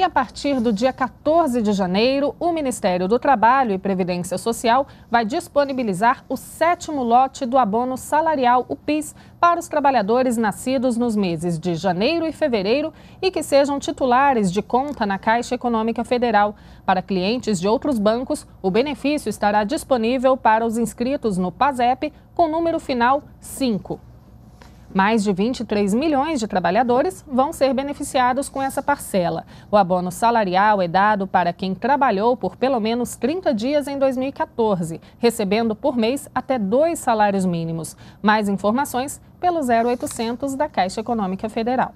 E a partir do dia 14 de janeiro, o Ministério do Trabalho e Previdência Social vai disponibilizar o sétimo lote do abono salarial, o PIS, para os trabalhadores nascidos nos meses de janeiro e fevereiro e que sejam titulares de conta na Caixa Econômica Federal. Para clientes de outros bancos, o benefício estará disponível para os inscritos no PASEP com número final 5. Mais de 23 milhões de trabalhadores vão ser beneficiados com essa parcela. O abono salarial é dado para quem trabalhou por pelo menos 30 dias em 2014, recebendo por mês até dois salários mínimos. Mais informações pelo 0800 da Caixa Econômica Federal.